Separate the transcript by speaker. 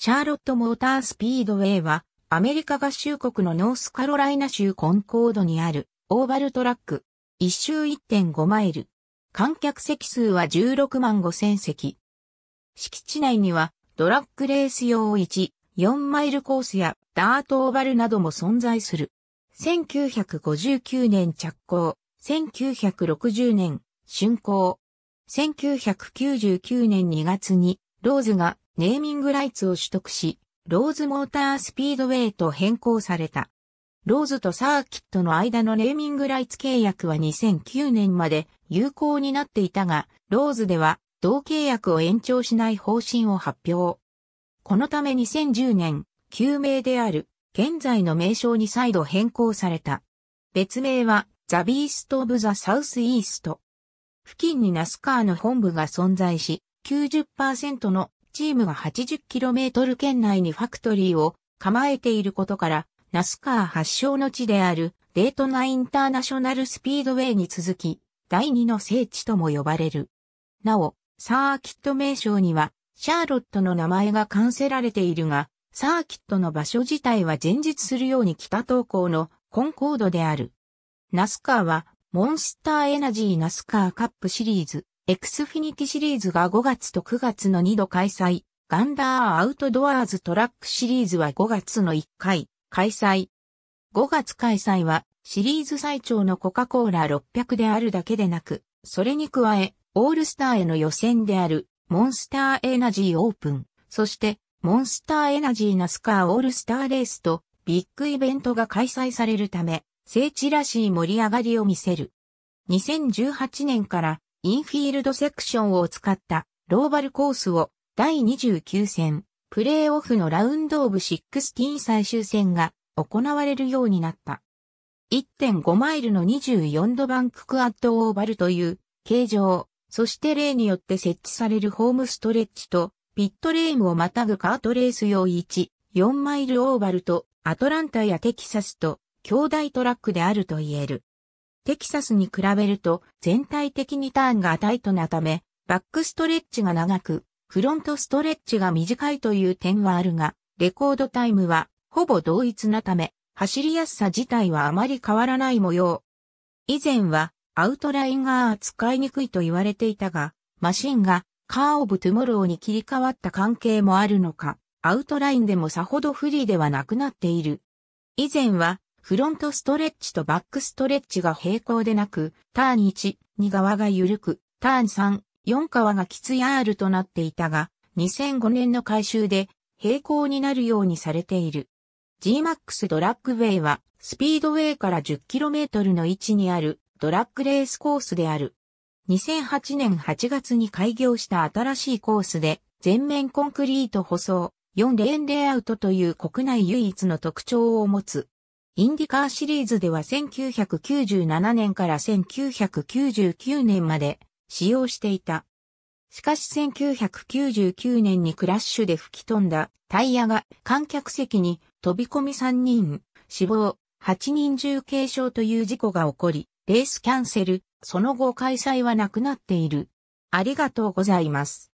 Speaker 1: シャーロットモータースピードウェイは、アメリカ合衆国のノースカロライナ州コンコードにあるオーバルトラック、1周1.5マイル。観客席数は16万5千席。敷地内には、ドラッグレース用1、4マイルコースやダートオーバルなども存在する。1959年着工、1960年竣工。1999年2月にローズがネーミングライツを取得し、ローズモータースピードウェイと変更された。ローズとサーキットの間のネーミングライツ契約は2009年まで有効になっていたが、ローズでは同契約を延長しない方針を発表。このため2010年、旧名である現在の名称に再度変更された。別名はザ・ビースト・オブ・ザ・サウス・イースト。付近にナスカーの本部が存在し、90%のチームが 80km 圏内にファクトリーを構えていることから、ナスカー発祥の地であるデートナインターナショナルスピードウェイに続き、第二の聖地とも呼ばれる。なお、サーキット名称には、シャーロットの名前が冠せられているが、サーキットの場所自体は前日するように北東高のコンコードである。ナスカーは、モンスターエナジーナスカーカップシリーズ、エクスフィニティシリーズが5月と9月の2度開催、ガンダーアウトドアーズトラックシリーズは5月の1回開催。5月開催はシリーズ最長のコカ・コーラ600であるだけでなく、それに加え、オールスターへの予選であるモンスターエナジーオープン、そしてモンスターエナジーナスカーオールスターレースとビッグイベントが開催されるため、聖地らしい盛り上がりを見せる。2018年からインフィールドセクションを使ったローバルコースを第29戦、プレーオフのラウンドオブ16最終戦が行われるようになった。1.5マイルの24度バンククアッドオーバルという形状、そして例によって設置されるホームストレッチとピットレームをまたぐカートレース用1、4マイルオーバルとアトランタやテキサスと兄弟トラックであると言える。テキサスに比べると全体的にターンがタイトなため、バックストレッチが長く、フロントストレッチが短いという点はあるが、レコードタイムはほぼ同一なため、走りやすさ自体はあまり変わらない模様。以前はアウトラインが扱いにくいと言われていたが、マシンがカーオブトゥモローに切り替わった関係もあるのか、アウトラインでもさほど不利ではなくなっている。以前はフロントストレッチとバックストレッチが平行でなく、ターン1、2側が緩く、ターン3、4側がきつい R となっていたが、2005年の改修で平行になるようにされている。GMAX ドラッグウェイは、スピードウェイから 10km の位置にあるドラッグレースコースである。2008年8月に開業した新しいコースで、全面コンクリート舗装、4レーンレイアウトという国内唯一の特徴を持つインディカーシリーズでは1997年から1999年まで使用していた。しかし1999年にクラッシュで吹き飛んだタイヤが観客席に飛び込み3人死亡、8人重軽傷という事故が起こり、レースキャンセル、その後開催はなくなっている。ありがとうございます。